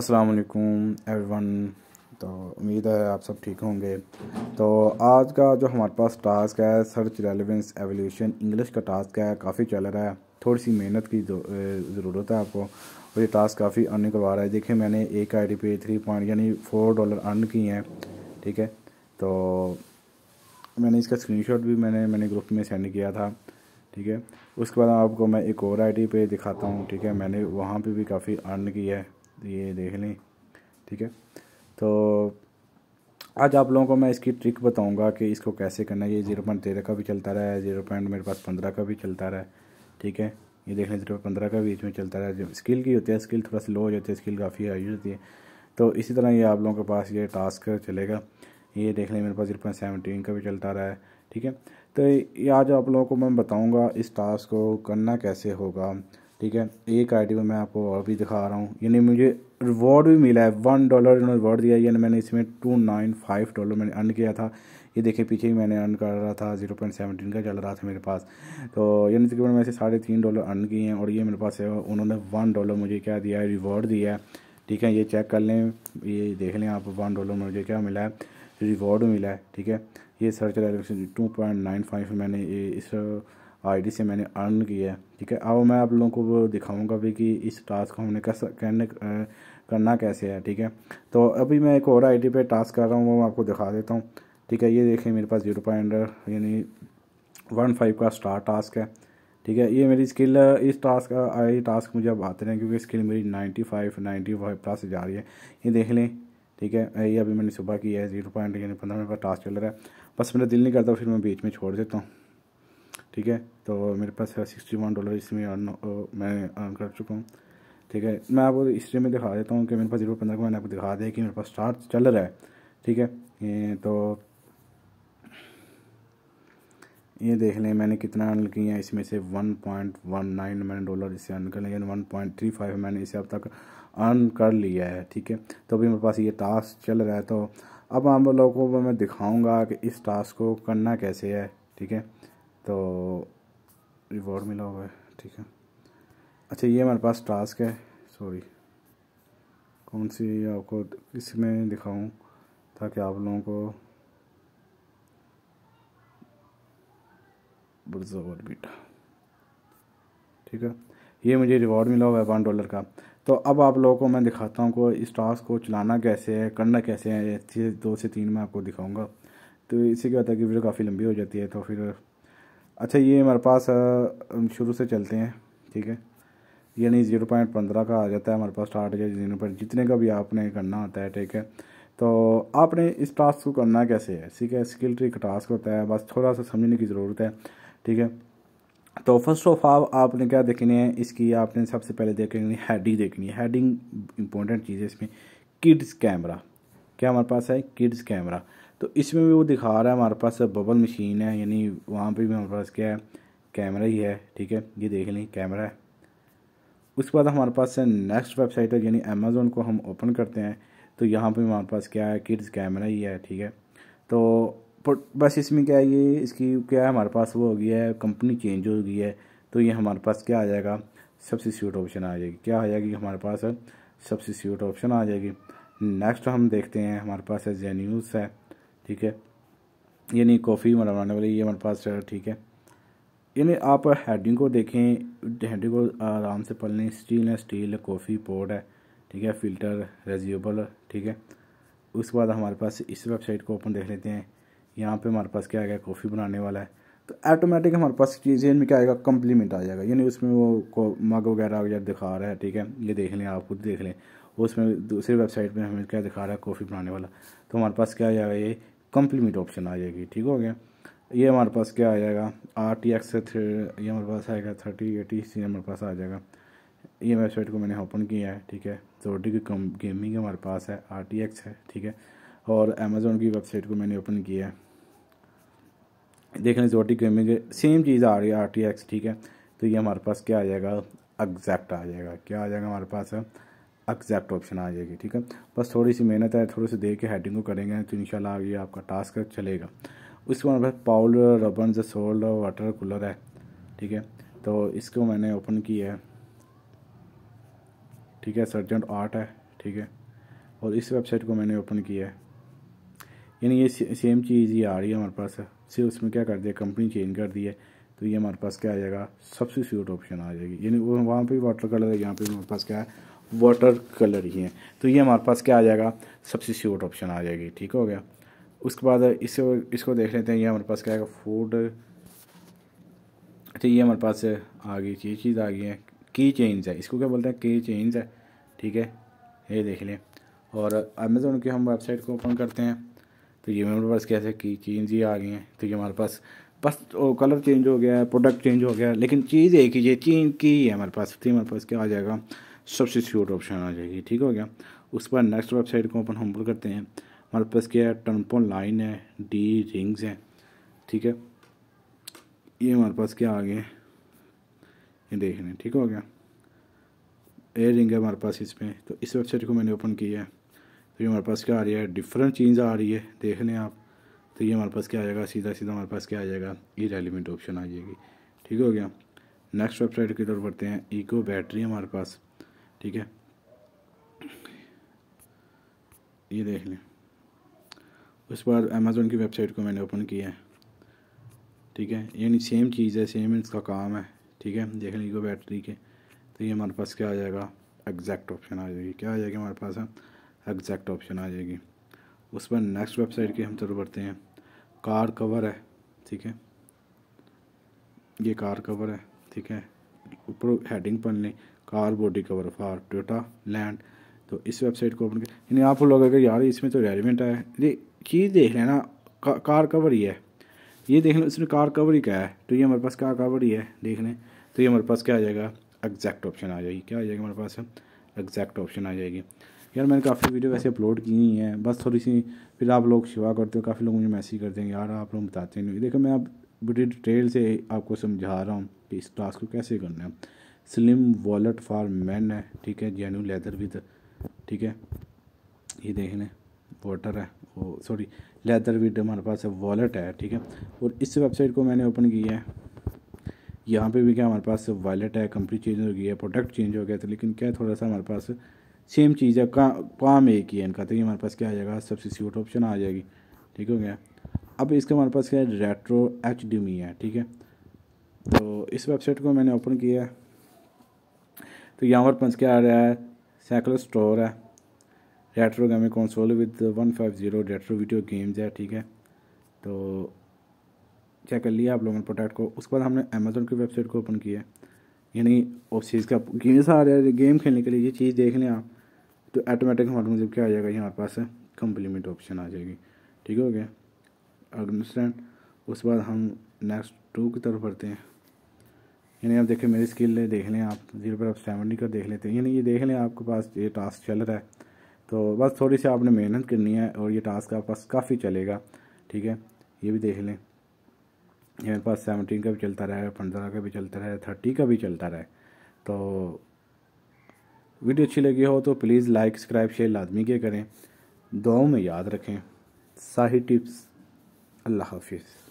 अस्सलाम वालेकुम एवरीवन तो उम्मीद है आप सब ठीक होंगे तो आज का जो हमारे पास टास्क है सर्च रेलेवेंस एवोल्यूशन इंग्लिश का टास्क है काफ़ी चल रहा है थोड़ी सी मेहनत की ज़रूरत है आपको और ये टास्क काफ़ी अर्न करवा रहा है देखिए मैंने एक आईडी पे थ्री पॉइंट यानी फोर डॉलर अर्न किए हैं ठीक है तो मैंने इसका शॉट भी मैंने मैंने ग्रुप में सेंड किया था ठीक है उसके बाद आपको मैं एक और डी पे दिखाता हूँ ठीक है मैंने वहाँ पर भी काफ़ी अर्न की है ये देख लें ठीक है तो आज आप लोगों को मैं इसकी ट्रिक बताऊंगा कि इसको कैसे करना है ये हाँ। जीरो पॉइंट तेरह का भी चलता रहा है जीरो पॉइंट मेरे पास पंद्रह का भी चलता रहा है ठीक है ये देख लें जीरो पंद्रह का बीच में चलता रहा है जो स्किल की होती है स्किल थोड़ा सा लो हो जाती है स्किल काफ़ी हाई होती है तो इसी तरह ये आप लोगों के पास ये टास्क चलेगा ये देख लें मेरे पास जीरो पॉइंट सेवनटीन का भी चलता रहा है ठीक है तो ये आज आप लोगों को मैं बताऊँगा इस टास्क को करना कैसे होगा ठीक है एक आईडी में मैं आपको और भी दिखा रहा हूँ यानी मुझे रिवॉर्ड भी मिला है वन डॉलर इन्होंने रिवॉर्ड दिया है यानी मैंने इसमें टू नाइन फाइव डॉलर मैंने अर्न किया था ये देखिए पीछे ही मैंने अर्न कर रहा था जीरो पॉइंट सेवनटीन का चल रहा था मेरे पास तो यानी तकरीबन मैं से साढ़े तीन डॉलर अर्न किए हैं और ये मेरे पास है उन्होंने वन डॉलर मुझे क्या दिया है रिवॉर्ड दिया है ठीक है ये चेक कर लें ये देख लें आप वन डॉलर मुझे क्या मिला है रिवॉर्ड मिला है ठीक है ये search two point nine five मैंने इस आईडी से मैंने अर्न किया है ठीक है अब मैं आप लोगों को दिखाऊंगा भी कि इस टास्क को हमने कैसा कहने करना कैसे है ठीक है तो अभी मैं एक और आईडी पे टास्क कर रहा हूँ वो मैं आपको दिखा देता हूँ ठीक है ये देखिए मेरे पास जीरो पॉइंट यानी वन फाइव का स्टार टास्क है ठीक है ये मेरी स्किल इस टास्क आई टास्क मुझे अब आते रहे क्योंकि स्किल मेरी ninety five ninety five plus जा रही है ये देख लें ठीक है ये अभी मैंने सुबह किया है जीरो पॉइंट यानी पंद्रह मिनट का टास्क चल रहा है बस मेरा दिल नहीं करता फिर मैं बीच में छोड़ देता हूँ ठीक है तो मेरे पास है सिक्सटी वन डॉलर इसमें अर्न मैं अर्न कर चुका हूँ ठीक है मैं आपको हिस्ट्री में दिखा देता हूँ कि मेरे पास जीरो पंद्रह को मैंने आपको दिखा दिया कि मेरे पास स्टार्ट चल रहा है ठीक है तो ये देख लें मैंने कितना अर्न किया है इसमें से वन पॉइंट वन नाइन मैंने डॉलर इसे अर्न कर लिया वन पॉइंट थ्री फाइव मैंने इसे अब तक अर्न कर लिया है ठीक है तो अभी मेरे पास ये टास्क चल रहा है तो अब आप लोगों को मैं दिखाऊंगा कि इस टास्क को करना कैसे है ठीक है तो रिवॉर्ड मिला हुआ है ठीक है अच्छा ये हमारे पास टास्क है सॉरी कौन सी आपको इसमें दिखाऊं ताकि आप लोगों को बुरजोर बेटा ठीक है ये मुझे रिवॉर्ड मिला हुआ है वन डॉलर का तो अब आप लोगों को मैं दिखाता हूँ को इस टास्क को चलाना कैसे है करना कैसे है दो से तीन मैं आपको दिखाऊंगा तो इसी के बाद कि वीडियो काफ़ी लंबी हो जाती है तो फिर अच्छा ये हमारे पास शुरू से चलते हैं ठीक है यानी ज़ीरो पॉइंट पंद्रह का आ जाता है हमारे पास स्टार्ट या जीरो पॉइंट जितने का भी आपने करना होता है ठीक है तो आपने इस टास्क को करना कैसे है ठीक है स्किल ट्री का टास्क होता है बस थोड़ा सा समझने की ज़रूरत है ठीक है तो फर्स्ट ऑफ ऑल आपने क्या देखनी है इसकी आपने सबसे पहले देखनी हेडिंग देखनी है हैडिंग इंपॉर्टेंट चीज़ है इसमें किड्स कैमरा क्या हमारे पास है किड्स कैमरा तो इसमें भी वो दिखा रहा है हमारे पास बबल मशीन है यानी वहाँ पे भी हमारे पास क्या है कैमरा ही है ठीक है ये देख लें कैमरा है उसके बाद हमारे पास नेक्स्ट वेबसाइट है यानी अमेज़ोन को हम ओपन करते हैं तो यहाँ पे हमारे पास क्या है किड्स कैमरा ही है ठीक है तो बस इसमें क्या है ये इसकी क्या है हमारे पास वो हो गया है कंपनी चेंज हो गई है तो ये हमारे पास क्या आ जाएगा सबसे स्यूट ऑप्शन आ जाएगी क्या आ जाएगी हमारे पास सबसे स्यूट ऑप्शन आ जाएगी नेक्स्ट हम देखते हैं हमारे पास है जेन्यूस है ठीक है ये नहीं कॉफ़ी हमारा मतलब बनाने वाली ये हमारे पास ठीक है यानी आप हेडिंग को देखें हेडिंग को आराम से पढ़ लें स्टील है स्टील कॉफ़ी पोड है ठीक है फ़िल्टर रेज्यूबल ठीक है उसके बाद हमारे पास इस वेबसाइट को ओपन देख लेते हैं यहाँ पे हमारे पास क्या आ गया कॉफ़ी बनाने वाला है तो ऐटोमेटिक हमारे पास चीज़ें में क्या आएगा कम्प्लीमेंट आ जाएगा यानी उसमें वो मग वगैरह वगैरह दिखा रहा है ठीक है ये देख लें आप खुद देख लें उसमें दूसरी वेबसाइट में हमें क्या दिखा रहा है कॉफ़ी बनाने वाला तो हमारे पास क्या आ जाएगा ये कम्प्लीमेंट ऑप्शन आ जाएगी ठीक हो गया ये हमारे पास क्या आ जाएगा आर टी एक्स ये हमारे पास आएगा थर्टी एटी सी हमारे पास आ जाएगा ये वेबसाइट को मैंने ओपन किया है ठीक है जोडी की कम गेमिंग हमारे पास है आर टी एक्स है ठीक है और अमेज़ोन की वेबसाइट को मैंने ओपन किया है देख लें जोटी गेमिंग सेम चीज़ आ रही है आर टी एक्स ठीक है तो ये हमारे पास क्या आ जाएगा एग्जैक्ट आ जाएगा क्या आ जाएगा हमारे पास है एग्जैक्ट ऑप्शन आ जाएगी ठीक है बस थोड़ी सी मेहनत है थोड़ी सी देर के हेडिंग को करेंगे तो इंशाल्लाह ये आपका टास्क चलेगा उसके बाद भाई पाउल रबन जो सोल्ड वाटर कूलर है ठीक है तो इसको मैंने ओपन किया है ठीक है सर्जेंट आर्ट है ठीक है और इस वेबसाइट को मैंने ओपन किया है यानी ये सेम चीज़ ये आ रही है हमारे पास सिर्फ उसमें क्या कर दिया कंपनी चेंज कर दी है तो ये हमारे पास क्या आ जाएगा सबसे सब्सिट्यूट ऑप्शन आ जाएगी यानी वो वहाँ पर भी वाटर कलर है यहाँ पर भी हमारे पास क्या है वाटर कलर ही हैं तो ये हमारे पास क्या आ जाएगा सबसे सब्सिट्यूट ऑप्शन आ जाएगी ठीक हो गया उसके बाद इसको इसको देख लेते हैं ये हमारे पास क्या आएगा फूड अच्छा तो ये हमारे पास आ गई ये चीज़ आ गई है की चेंज है इसको क्या बोलते हैं की चेंज है ठीक है ये देख लें और अमेज़ोन की हम वेबसाइट को ओपन करते हैं तो ये हमारे पास कैसे की चेंज ही आ गई हैं तो ये हमारे पास बस कलर चेंज हो गया है प्रोडक्ट चेंज हो गया लेकिन चीज़ एक ही है चीज की है हमारे पास तो हमारे पास क्या आ जाएगा सब्सिट्यूट ऑप्शन आ जाएगी ठीक हो गया उसके बाद नेक्स्ट वेबसाइट को हम होमवर्क करते हैं हमारे पास क्या है टर्नपोन लाइन है डी रिंग्स हैं ठीक है ये हमारे पास क्या आ गए ये देख लें ठीक हो गया ए रिंग है हमारे पास इसमें तो इस वेबसाइट को मैंने ओपन किया है तो ये हमारे पास क्या आ रही है डिफरेंट चीज़ आ रही है देख लें आप तो ये हमारे पास क्या आ जाएगा सीधा सीधा हमारे पास क्या आ जाएगा ई रेलिमेंट ऑप्शन आ जाएगी ठीक हो गया नेक्स्ट वेबसाइट की तरफ बढ़ते हैं ईको बैटरी हमारे पास ठीक है ये देख लें उस बार अमेज़ोन की वेबसाइट को मैंने ओपन किया है ठीक है यानी सेम चीज़ है सेम इसका काम है ठीक है देख लें बैटरी के तो ये हमारे पास क्या आ जाएगा एग्जैक्ट ऑप्शन आ जाएगी क्या आ जाएगी हमारे पास एग्जैक्ट ऑप्शन आ जाएगी उस पर नेक्स्ट वेबसाइट की हम जरूर बढ़ते हैं कार कवर है ठीक है ये कार कवर है ठीक है ऊपर हेडिंग पढ़ लें car body cover for Toyota land तो इस वेबसाइट को ओपन कर यानी आप लोग अगर यार इसमें तो रेलिवेंट आया ये की देख लेना का, कार कवर ही है ये देख लें इसमें कार कवर ही क्या है तो ये हमारे पास कार कवर ही है देख लें तो ये हमारे पास क्या आ जाएगा एग्जैक्ट ऑप्शन आ जाएगी क्या आ जाएगा हमारे पास एग्जैक्ट ऑप्शन आ जाएगी यार मैंने काफ़ी वीडियो वैसे अपलोड की ही हैं बस थोड़ी सी फिर आप लोग शिवा करते हो काफ़ी लोग मुझे मैसेज करते हैं यार आप लोग बताते नहीं देखो मैं आप बड़ी डिटेल से आपको समझा रहा हूँ कि इस क्लास को कैसे करना है स्लिम वॉलेट फॉर मैन है ठीक है जेन्यू लेदर विद ठीक है ये देख लें वाटर है वो सॉरी लेदर विद हमारे पास वॉलेट है ठीक है और इस वेबसाइट को मैंने ओपन किया है यहाँ पे भी क्या हमारे पास वॉलेट है कंपनी चेंज हो गई है प्रोडक्ट चेंज हो गया था तो लेकिन क्या थोड़ा सा हमारे पास सेम चीज़ है का, काम एक ही है इनका तो ये हमारे पास क्या आ जाएगा सबसे सीट ऑप्शन आ जाएगी ठीक हो गया अब इसका हमारे पास क्या है रेट्रो एच है ठीक है तो इस वेबसाइट को मैंने ओपन किया है तो यहाँ पर पंच क्या आ रहा है साइकिल स्टोर है retro gaming console with one five zero retro video games है ठीक है तो चेक कर लिया आप लोगों ने प्रोडक्ट को उसके बाद हमने अमेजोन की वेबसाइट को ओपन किया यानी उस चीज़ का गेम्स आ रहा है गेम खेलने के लिए ये चीज़ देख लें आप तो ऐटोमेटिक हमारे मुझे क्या आ जाएगा यहाँ पास कम्प्लीमेंट ऑप्शन आ जाएगी ठीक हो गया अंडरस्टैंड उसके बाद हम नेक्स्ट टू की तरफ बढ़ते हैं यानी आप देखें मेरी स्किल देख लें आप जीरो पर आप सेवेंटी का देख लेते हैं यानी ये देख लें आपके पास ये टास्क चल रहा है तो बस थोड़ी सी आपने मेहनत करनी है और ये टास्क आपके पास काफ़ी चलेगा ठीक है ये भी देख लें ये मेरे पास सेवनटीन का भी चलता रहे पंद्रह का भी चलता रहे थर्टी का भी चलता रहे तो वीडियो अच्छी लगी हो तो प्लीज़ लाइक सब्सक्राइब शेयर लाजमी के करें दुआओं में याद रखें साही टिप्स अल्लाह हाफिज़